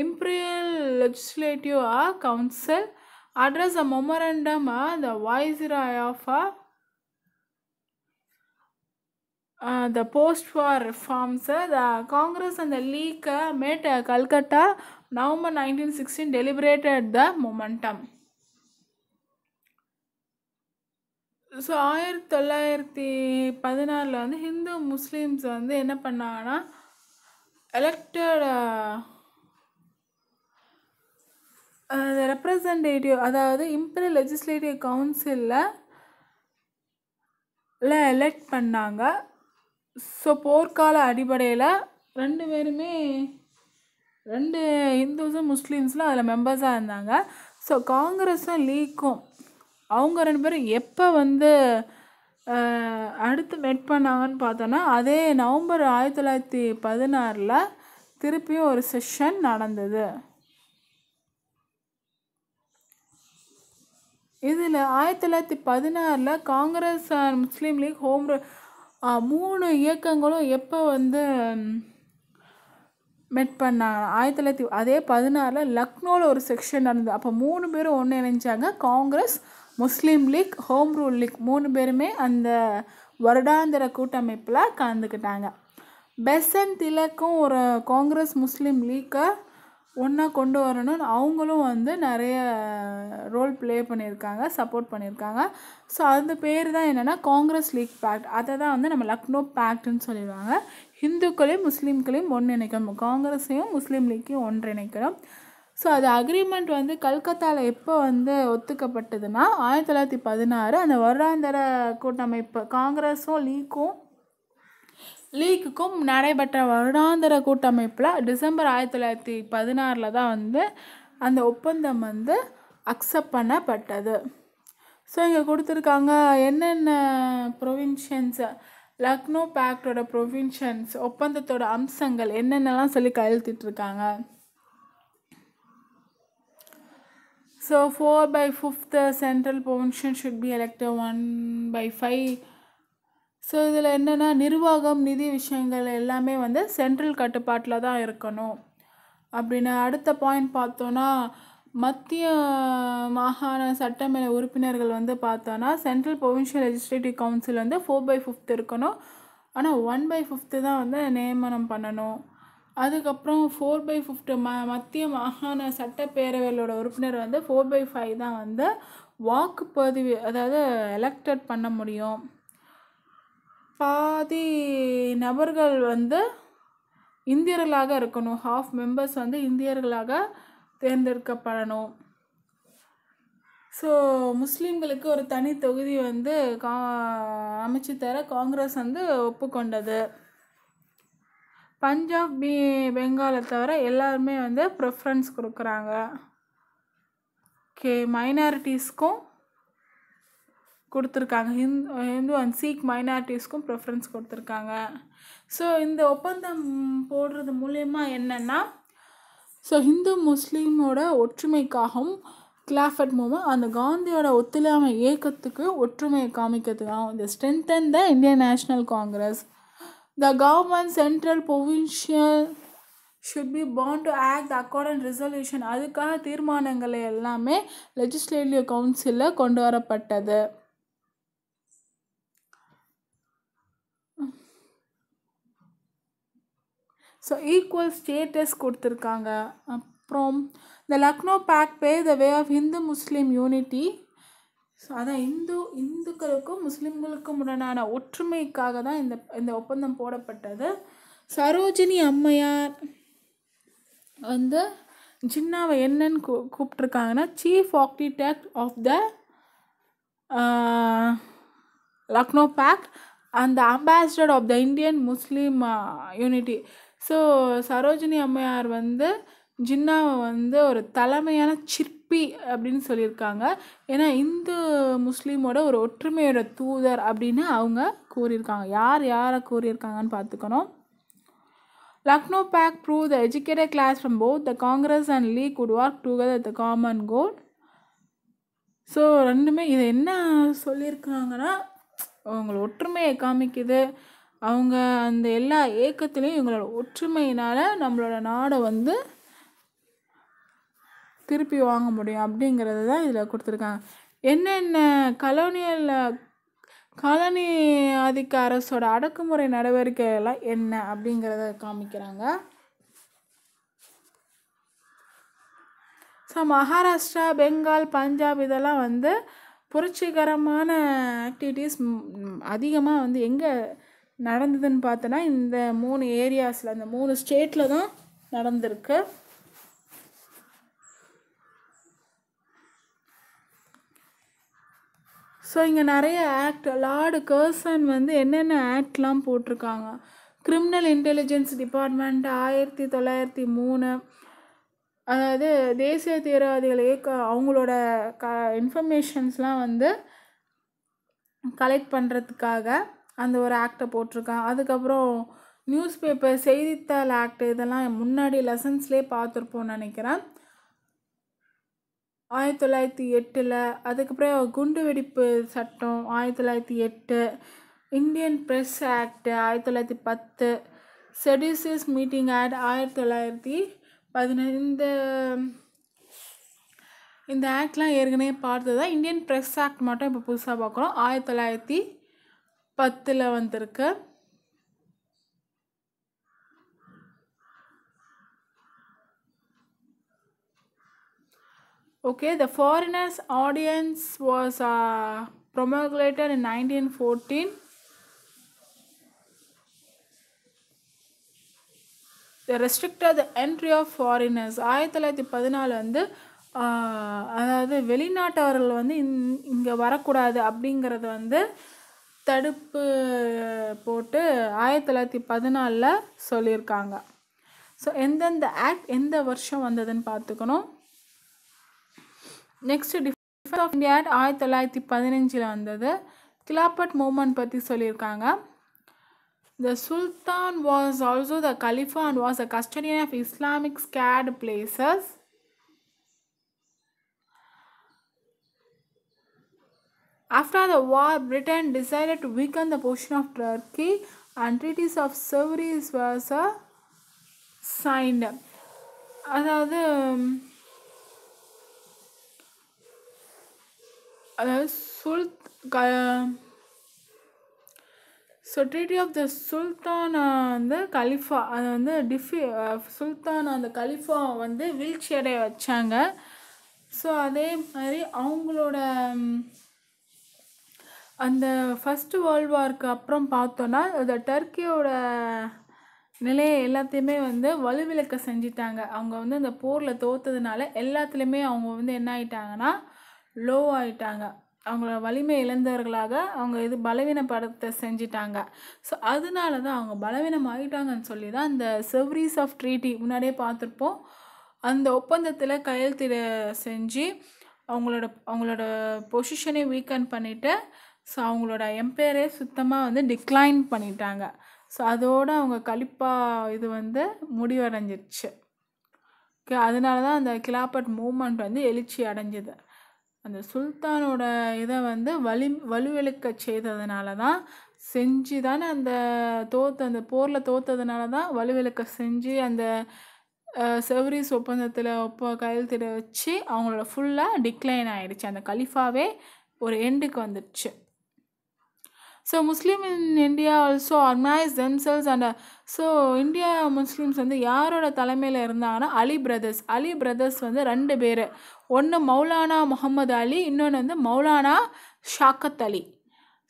imperial legislative uh council address a memorandum uh the viceroy of a the post for for the Congress and Congress and made Calcutta November nineteen sixteen Calcutta, the momentum so ஆயிரத்தி தொள்ளாயிரத்தி பதினாறில் வந்து Hindu Muslims வந்து என்ன பண்ணாங்கன்னா elected representative அதாவது imperial legislative கவுன்சிலில் elect பண்ணாங்க ஸோ போர்க்கால அடிப்படையில் ரெண்டு பேருமே ரெண்டு இந்துஸும் முஸ்லீம்ஸும் அதில் மெம்பர்ஸாக இருந்தாங்க ஸோ காங்கிரஸும் லீக்கும் அவங்க ரெண்டு பேரும் எப்போ வந்து அடுத்து மெட் பண்ணாங்கன்னு பார்த்தோன்னா அதே நவம்பர் ஆயிரத்தி தொள்ளாயிரத்தி பதினாறில் திருப்பியும் ஒரு செஷன் நடந்தது இதில் ஆயிரத்தி தொள்ளாயிரத்தி பதினாறில் காங்கிரஸ் அண்ட் முஸ்லீம் லீக் ஹோம் மூணு இயக்கங்களும் எப்போ வந்து மெட் பண்ணாங்க ஆயிரத்தி தொள்ளாயிரத்தி அதே பதினாறில் லக்னோவில் ஒரு செக்ஷன் நடந்தது அப்போ மூணு பேரும் ஒன்று இணைஞ்சாங்க காங்கிரஸ் முஸ்லீம் லீக் ஹோம் ரூல் லீக் மூணு பேருமே அந்த வருடாந்திர கூட்டமைப்பில் கலந்துக்கிட்டாங்க பெசன் திலக்கும் ஒரு காங்கிரஸ் முஸ்லீம் லீக்கை ஒன்றா கொண்டு வரணும்னு அவங்களும் வந்து நிறைய ரோல் ப்ளே பண்ணியிருக்காங்க சப்போர்ட் பண்ணியிருக்காங்க ஸோ அந்த பேர் தான் என்னென்னா காங்கிரஸ் லீக் பேக்ட் அதை தான் வந்து நம்ம லக்னோ பேக்ட்னு சொல்லிடுவாங்க ஹிந்துக்களையும் முஸ்லீம்களையும் இணைக்கணும் காங்கிரஸையும் முஸ்லீம் லீக்கையும் ஒன்று இணைக்கணும் ஸோ அது அக்ரிமெண்ட் வந்து கல்கத்தாவில் எப்போ வந்து ஒத்துக்கப்பட்டதுன்னா ஆயிரத்தி தொள்ளாயிரத்தி பதினாறு அந்த வருடாந்திர கூட்டமைப்பு காங்கிரஸும் லீக்கும் லீக்குக்கும் நடைபெற்ற வருடாந்திர கூட்டமைப்பில் டிசம்பர் ஆயிரத்தி தொள்ளாயிரத்தி பதினாறில் தான் வந்து அந்த ஒப்பந்தம் வந்து அக்செப்ட் பண்ணப்பட்டது ஸோ இங்கே கொடுத்துருக்காங்க என்னென்ன ப்ரொவின்ஷன்ஸு லக்னோ பேக்டோட ப்ரொவின்ஷன்ஸ் ஒப்பந்தத்தோட அம்சங்கள் என்னென்னலாம் சொல்லி கையெழுத்திட்ருக்காங்க So 4 by 5th central portion should be elected 1 by 5. So இதில் என்னென்னா நிர்வாகம் நிதி விஷயங்கள் எல்லாமே வந்து சென்ட்ரல் கட்டுப்பாட்டில் தான் இருக்கணும் அப்படின்னு அடுத்த பாயிண்ட் பார்த்தோன்னா மத்திய மாகாண சட்டமேல உறுப்பினர்கள் வந்து பார்த்தோன்னா சென்ட்ரல் provincial legislative council வந்து ஃபோர் பை 5th இருக்கணும் ஆனால் ஒன் பை ஃபிஃப்த்து தான் வந்து நியமனம் பண்ணணும் அதுக்கப்புறம் ஃபோர் பை ஃபிஃப்டி ம மத்திய மாகாண சட்டப்பேரவைகளோட உறுப்பினர் வந்து ஃபோர் பை ஃபைவ் தான் வந்து வாக்குப்பதிவு அதாவது எலெக்டட் பண்ண முடியும் பாதி நபர்கள் வந்து இந்தியர்களாக இருக்கணும் ஹாஃப் மெம்பர்ஸ் வந்து இந்தியர்களாக தேர்ந்தெடுக்கப்படணும் ஸோ முஸ்லீம்களுக்கு ஒரு தனி தொகுதி வந்து கா அமைச்சு தர காங்கிரஸ் வந்து ஒப்புக்கொண்டது பஞ்சாப் பி பெங்காலை தவிர எல்லாருமே வந்து ப்ரிஃபரன்ஸ் கொடுக்குறாங்க ஓகே மைனாரிட்டிஸ்க்கும் கொடுத்துருக்காங்க ஹிந் ஹிந்து அண்ட் சீக் மைனாரிட்டிஸ்க்கும் ப்ரிஃபரன்ஸ் கொடுத்துருக்காங்க ஸோ இந்த ஒப்பந்தம் போடுறது மூலயமா என்னென்னா ஸோ ஹிந்து முஸ்லீமோட ஒற்றுமைக்காகவும் கிளாஃபட் மூவ்மெண்ட் அந்த காந்தியோட ஒத்துழையாமை இயக்கத்துக்கு ஒற்றுமையை காமிக்கிறதுக்காகவும் இந்த strengthen the Indian National Congress The government, central, provincial should be bound to act accordance resolution அதுக்காக தீர்மானங்களை எல்லாமே லெஜிஸ்லேட்டிவ் கவுன்சிலில் கொண்டு வரப்பட்டது ஸோ ஈக்குவல் ஸ்டேட்டஸ் கொடுத்துருக்காங்க அப்புறம் the Lucknow pact paved the way of Hindu Muslim unity so அதான் இந்து இந்துக்களுக்கும் முஸ்லீம்களுக்கும் உடனான ஒற்றுமைக்காக தான் இந்த இந்த ஒப்பந்தம் போடப்பட்டது சரோஜினி அம்மையார் வந்து ஜின்னாவை என்னன்னு கூ கூப்பிட்ருக்காங்கன்னா chief architect of the Lucknow pact அந்த ambassador of the Indian Muslim unity so Sarojini அம்மையார் வந்து ஜின்னாவை வந்து ஒரு தலைமையான சிற்பி அப்படின்னு சொல்லியிருக்காங்க ஏன்னா இந்து முஸ்லீமோட ஒரு ஒற்றுமையோட தூதர் அப்படின்னு அவங்க கூறியிருக்காங்க யார் யாரை கூறியிருக்காங்கன்னு பார்த்துக்கணும் Lucknow pact prove the educated class from both the Congress and League could work together the common goal so ரெண்டுமே இது என்ன சொல்லியிருக்காங்கன்னா அவங்களோட ஒற்றுமையை காமிக்குது அவங்க அந்த எல்லா இயக்கத்துலேயும் இவங்களோட ஒற்றுமையினால் நம்மளோட நாடை வந்து திருப்பி வாங்க முடியும் அப்படிங்கிறது தான் இதில் கொடுத்துருக்காங்க என்னென்ன கலோனியலில் காலனி ஆதிக்க அரசோட அடக்குமுறை நடவடிக்கைகள்லாம் என்ன அப்படிங்கிறத காமிக்கிறாங்க ஸோ மகாராஷ்டிரா பெங்கால் பஞ்சாப் இதெல்லாம் வந்து புரட்சிகரமான ஆக்டிவிட்டீஸ் அதிகமாக வந்து எங்கே நடந்ததுன்னு பார்த்தோன்னா இந்த மூணு ஏரியாஸில் இந்த மூணு ஸ்டேட்டில் தான் நடந்திருக்கு ஸோ இங்கே நிறைய ஆக்ட் லார்டு கர்சன் வந்து என்னென்ன ஆக்ட்லாம் போட்டிருக்காங்க கிரிமினல் இன்டெலிஜென்ஸ் டிபார்ட்மெண்ட் ஆயிரத்தி தொள்ளாயிரத்தி மூணு அதாவது தேசிய தீவிரவாதிகள் இயக்க அவங்களோட க இன்ஃபர்மேஷன்ஸ்லாம் வந்து கலெக்ட் பண்ணுறதுக்காக அந்த ஒரு ஆக்டை போட்டிருக்காங்க அதுக்கப்புறம் நியூஸ் பேப்பர் செய்தித்தாள் ஆக்ட் இதெல்லாம் முன்னாடி லெசன்ஸ்லேயே பார்த்துருப்போம்னு நினைக்கிறேன் ஆயிரத்தி தொள்ளாயிரத்தி எட்டில் அதுக்கப்புறம் குண்டு வெடிப்பு சட்டம் ஆயிரத்தி தொள்ளாயிரத்தி எட்டு இந்தியன் ப்ரெஸ் ஆக்ட் ஆயிரத்தி தொள்ளாயிரத்தி பத்து செடிசஸ் மீட்டிங் ஆக்ட் ஆயிரத்தி தொள்ளாயிரத்தி பதினஞ்சு இந்த இந்த ஆக்ட்லாம் ஏற்கனவே பார்த்தது தான் இந்தியன் ப்ரெஸ் ஆக்ட் மட்டும் இப்போ புதுசாக பார்க்குறோம் ஆயிரத்தி தொள்ளாயிரத்தி பத்தில் வந்திருக்கு Okay, the foreigners audience was uh, promulgated in 1914. They restricted the entry of foreigners ஆயிரத்தி தொள்ளாயிரத்தி பதினாலு வந்து uh, அதாவது வெளிநாட்டவர்கள் வந்து இந் இங்கே வரக்கூடாது அப்படிங்கிறத வந்து தடுப்பு போட்டு ஆயிரத்தி தொள்ளாயிரத்தி பதினாலில் சொல்லியிருக்காங்க ஸோ எந்தெந்த ஆக்ட் எந்த வருஷம் வந்ததுன்னு பார்த்துக்கணும் next defence of India act ஆயிரத்தி தொள்ளாயிரத்தி பதினஞ்சில் வந்தது கிலாபட் மூமெண்ட் பற்றி சொல்லியிருக்காங்க The Sultan was also the Caliph and was a custodian of Islamic scared places. After the war, Britain decided to weaken the position of Turkey and treaties of Sevres was signed. அதாவது அதாவது சுல் க சொட்ரிட்டி of the சுல்தான் வந்து Khalifa அது வந்து டிஃபி சுல்தான் அந்த Khalifa வந்து wheel சேரை வச்சாங்க ஸோ அதே மாதிரி அவங்களோட அந்த ஃபஸ்ட்டு வேர்ல்டு வார்க்கு அப்புறம் பார்த்தோன்னா அந்த டர்க்கியோட நிலையை எல்லாத்தையுமே வந்து வலுவிளக்க செஞ்சிட்டாங்க அவங்க வந்து அந்த போரில் தோத்ததுனால எல்லாத்துலேயுமே அவங்க வந்து என்ன ஆகிட்டாங்கன்னா லோ ஆகிட்டாங்க அவங்கள வலிமை இழந்தவர்களாக அவங்க இது பலவீனப்படத்தை செஞ்சிட்டாங்க ஸோ அதனால தான் அவங்க பலவீனம் ஆகிட்டாங்கன்னு சொல்லி தான் அந்த செவ்ரிஸ் ஆஃப் ட்ரீட்டி முன்னாடியே பார்த்துருப்போம் அந்த ஒப்பந்தத்தில் கையெழுத்திட செஞ்சு அவங்களோட அவங்களோட பொசிஷனே வீக்கன் பண்ணிவிட்டு ஸோ அவங்களோட எம்பையரே சுத்தமாக வந்து டிக்ளைன் பண்ணிட்டாங்க ஸோ அதோடு அவங்க கழிப்பாக இது வந்து முடிவடைஞ்சிருச்சு ஓகே அதனால தான் அந்த கிலாபட் மூமெண்ட் வந்து எழுச்சி அடைஞ்சிது அந்த சுல்தானோட இதை வந்து வலி வலுவெழுக்க செய்ததுனால தான் செஞ்சு தானே அந்த தோத்து அந்த போரில் தோத்ததுனால தான் வலுவிழுக்க செஞ்சு அந்த செவரிஸ் ஒப்பந்தத்தில் ஒப்ப கையெழுத்திட வச்சு அவங்களோட ஃபுல்லாக டிக்ளைன் ஆகிடுச்சு அந்த கலிஃபாவே ஒரு எண்டுக்கு வந்துடுச்சு so Muslim in India also organise themselves and so India Muslims வந்து யாரோட தலைமையில் இருந்தாங்கன்னா அலி பிரதர்ஸ் அலி பிரதர்ஸ் வந்து ரெண்டு பேர் ஒன்று மௌலானா முகமது அலி இன்னொன்று வந்து மௌலானா ஷாக்கத் அலி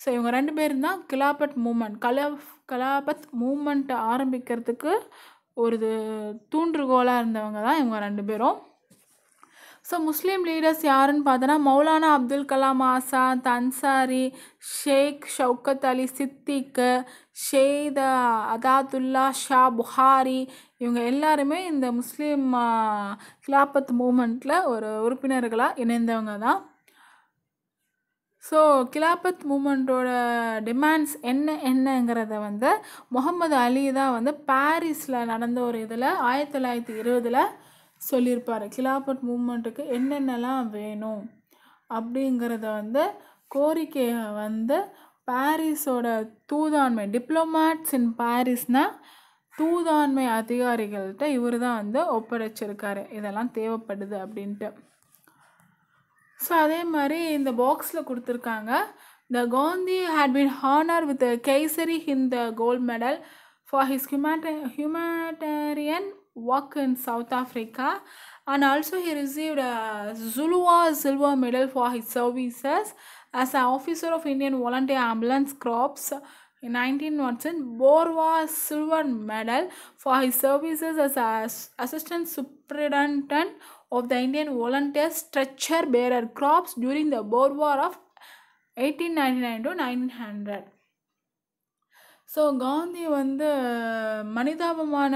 ஸோ இவங்க ரெண்டு பேர் தான் கிலாபத் மூமெண்ட் கலா கலாபத் மூமெண்ட்டை ஆரம்பிக்கிறதுக்கு ஒரு தூண்டுகோலாக இருந்தவங்க தான் இவங்க ரெண்டு பேரும் ஸோ முஸ்லீம் லீடர்ஸ் யாருன்னு பார்த்தோன்னா மௌலானா அப்துல் கலாம் ஆசாத் அன்சாரி ஷேக் ஷவுக்கத் அலி சித்திக்கு ஷேத அதாதுல்லா ஷா புஹாரி இவங்க எல்லாருமே இந்த முஸ்லீம் கிலாபத் மூமெண்ட்டில் ஒரு உறுப்பினர்களாக இணைந்தவங்க தான் ஸோ கிலாபத் மூமெண்ட்டோட டிமாண்ட்ஸ் என்ன என்னங்கிறத வந்து முகமது அலி தான் வந்து பாரிஸில் நடந்த ஒரு இதில் ஆயிரத்தி தொள்ளாயிரத்தி இருபதில் சொல்லியிருப்பார் கிலாபட் மூமெண்ட்டுக்கு என்னென்னலாம் வேணும் அப்படிங்கிறத வந்து கோரிக்கையை வந்து பாரிஸோட தூதாண்மை டிப்ளமேட்ஸ் இன் பாரிஸ்னால் தூதாண்மை அதிகாரிகள்கிட்ட இவர் தான் வந்து ஒப்படைச்சிருக்காரு இதெல்லாம் தேவைப்படுது அப்படின்ட்டு ஸோ அதே மாதிரி இந்த பாக்ஸில் கொடுத்துருக்காங்க the Gandhi had been honoured with Kaisar i Hind gold medal for his ஹியூமேட்ட humanitarian work in South Africa and also he received a Zulua Silver Medal for his services as an officer of Indian Volunteer Ambulance Corps. In 1901, Bohr silver medal for his services as Ass assistant superintendent of the Indian Volunteer Stretcher Bearer Corps during the Boer War of 1899 to 1900. So Gandhi வந்து மனிதாபமான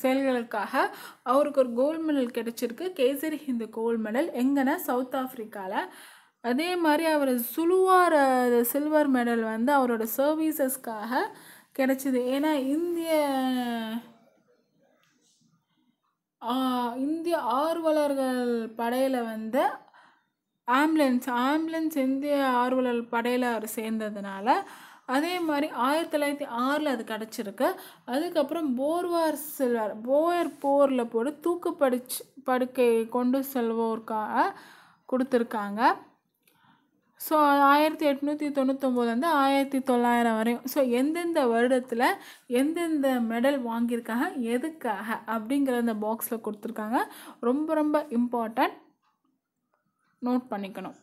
செயல்களுக்காக அவருக்கு ஒரு gold medal கிடச்சிருக்கு Kaisar i Hind gold medal எங்கன்னா South ஆஃப்ரிக்காவில் அதே மாதிரி அவர் சுழுவார சில்வர் மெடல் வந்து அவரோட சர்வீசஸ்க்காக கிடச்சிது ஏன்னா இந்திய இந்திய ஆர்வலர்கள் படையில் வந்து ஆம்புலன்ஸ் ஆம்புலன்ஸ் இந்திய ஆர்வலர் படையில் அவர் சேர்ந்ததுனால அதே மாதிரி ஆயிரத்தி தொள்ளாயிரத்தி ஆறில் அது கிடச்சிருக்கு அதுக்கப்புறம் போர்வார் செல்வார் போயர் போரில் போட்டு தூக்கு படிச்சு படுக்கை கொண்டு செல்வோருக்காக கொடுத்துருக்காங்க ஸோ ஆயிரத்தி எட்நூற்றி தொண்ணூத்தொம்போதுலேருந்து ஆயிரத்தி தொள்ளாயிரம் வரையும் ஸோ எந்தெந்த வருடத்தில் எந்தெந்த மெடல் வாங்கியிருக்காங்க எதுக்காக அப்படிங்கிற அந்த பாக்ஸில் கொடுத்துருக்காங்க ரொம்ப ரொம்ப இம்பார்ட்டண்ட் நோட் பண்ணிக்கணும்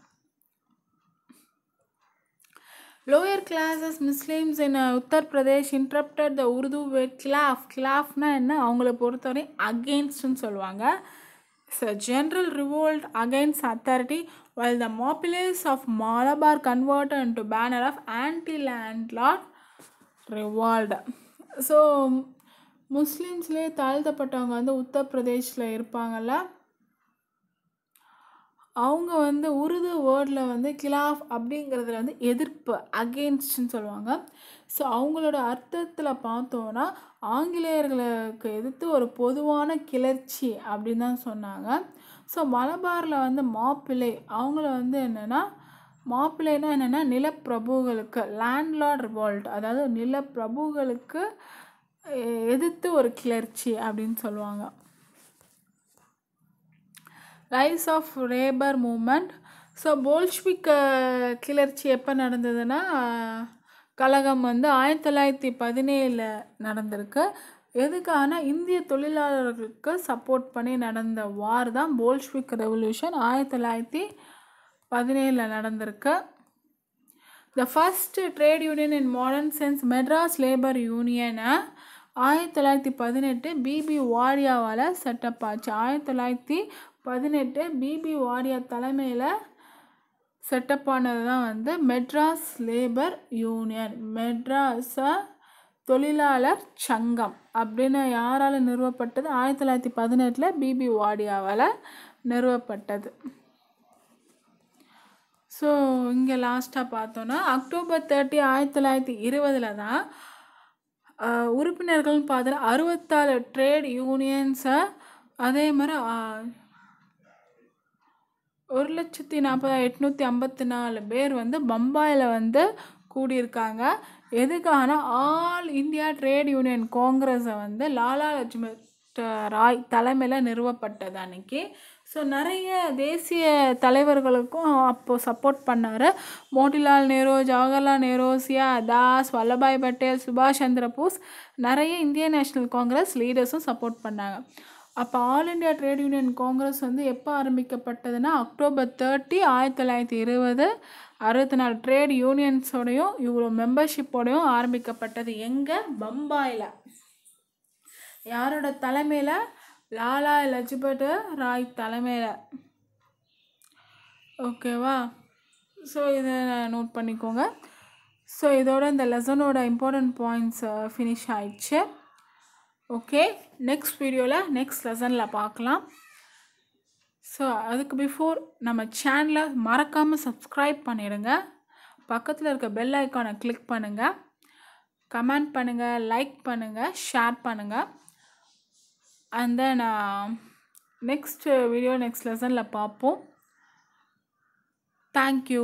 lower classes Muslims in Uttar Pradesh interrupted the Urdu வெட் கிளாஃப் கிளாஃப்னா என்ன அவங்கள பொறுத்தவரை அகெயின்ஸ்ட்னு சொல்லுவாங்க it's a general revolt against authority வல் the Mappilas of Malabar convert to banner of anti landlord revolt so முஸ்லீம்ஸ்லேயே தாழ்த்தப்பட்டவங்க வந்து உத்தரப்பிரதேஷில் இருப்பாங்கள்ல அவங்க வந்து உருது வேர்டில் வந்து கிலாஃப் அப்படிங்கிறதுல வந்து எதிர்ப்பு அகெயின்ஸ்ட்னு சொல்லுவாங்க ஸோ அவங்களோட அர்த்தத்தில் பார்த்தோன்னா ஆங்கிலேயர்களுக்கு எதிர்த்து ஒரு பொதுவான கிளர்ச்சி அப்படின்னு தான் சொன்னாங்க ஸோ மலபாரில் வந்து மாப்பிள்ளை அவங்கள வந்து என்னென்னா மாப்பிள்ளைனா என்னென்னா நிலப்பிரபுகளுக்கு லேண்ட்லார்ட் ரிவால்ட் அதாவது நிலப்பிரபுகளுக்கு எதிர்த்து ஒரு கிளர்ச்சி அப்படின்னு சொல்லுவாங்க rise of labour movement so Bolshevik கிளர்ச்சி எப்போ நடந்ததுன்னா கழகம் வந்து ஆயிரத்தி தொள்ளாயிரத்தி பதினேழில் நடந்திருக்கு எதுக்கான இந்திய தொழிலாளர்களுக்கு சப்போர்ட் பண்ணி நடந்த வார் தான் போல்ஷ்விக் ரெவல்யூஷன் ஆயிரத்தி தொள்ளாயிரத்தி பதினேழில் நடந்திருக்கு the first trade union in modern sense Madras labour யூனியனை ஆயிரத்தி தொள்ளாயிரத்தி பதினெட்டு பிபி வாரியாவால் செட்டப் ஆச்சு ஆயிரத்தி தொள்ளாயிரத்தி பதினெட்டு பிபி வாரியார் தலைமையில் செட்டப் ஆனது தான் வந்து மெட்ராஸ் லேபர் யூனியன் மெட்ராஸ தொழிலாளர் சங்கம் அப்படின்னு யாரால் நிறுவப்பட்டது ஆயிரத்தி தொள்ளாயிரத்தி பதினெட்டில் பிபி வாடியாவால் நிறுவப்பட்டது ஸோ இங்கே லாஸ்ட்டாக பார்த்தோன்னா அக்டோபர் தேர்ட்டி ஆயிரத்தி தொள்ளாயிரத்தி இருபதில் தான் உறுப்பினர்கள்னு பார்த்துட்டு அறுபத்தாறு ட்ரேட் யூனியன்ஸை அதே மாதிரி ஒரு லட்சத்தி நாற்பதாயிரம் எட்நூற்றி ஐம்பத்தி நாலு பேர் வந்து பம்பாயில் வந்து கூடியிருக்காங்க எதுக்கான ஆல் இந்தியா ட்ரேட் யூனியன் காங்கிரஸை வந்து லாலா லட்சுமி ராய் தலைமையில் நிறுவப்பட்டது அன்னைக்கு ஸோ நிறைய தேசிய தலைவர்களுக்கும் அப்போது சப்போர்ட் பண்ணார் மோட்டிலால் நேரு ஜவஹர்லால் நேரு சியா தாஸ் வல்லபாய் பட்டேல் சுபாஷ் சந்திர போஸ் நிறைய இந்திய நேஷ்னல் காங்கிரஸ் லீடர்ஸும் சப்போர்ட் பண்ணாங்க அப்போ all India trade union congress வந்து எப்போ ஆரம்பிக்கப்பட்டதுன்னா அக்டோபர் தேர்ட்டி ஆயிரத்தி தொள்ளாயிரத்தி இருபது அறுபத்தி நாலு ட்ரேட் யூனியன்ஸோடையும் இவ்வளோ மெம்பர்ஷிப்போடையும் ஆரம்பிக்கப்பட்டது எங்கே பம்பாயில் யாரோட தலைமையில் லாலா லஜ்பட் ராய் தலைமையில் ஓகேவா ஸோ இதை நோட் பண்ணிக்கோங்க ஸோ இதோட இந்த லெசனோட இம்பார்ட்டண்ட் பாயிண்ட்ஸ் ஃபினிஷ் ஆயிடுச்சு ஓகே நெக்ஸ்ட் வீடியோவில் நெக்ஸ்ட் லெசனில் பார்க்கலாம் ஸோ அதுக்கு பிஃபோர் நம்ம சேனலை மறக்காமல் சப்ஸ்கிரைப் பண்ணிடுங்க பக்கத்தில் இருக்க பெல் ஐக்கானை கிளிக் பண்ணுங்கள் கமெண்ட் பண்ணுங்கள் லைக் பண்ணுங்கள் ஷேர் பண்ணுங்கள் அந்த நான் நெக்ஸ்ட் வீடியோ நெக்ஸ்ட் லெசனில் பார்ப்போம் தேங்க்யூ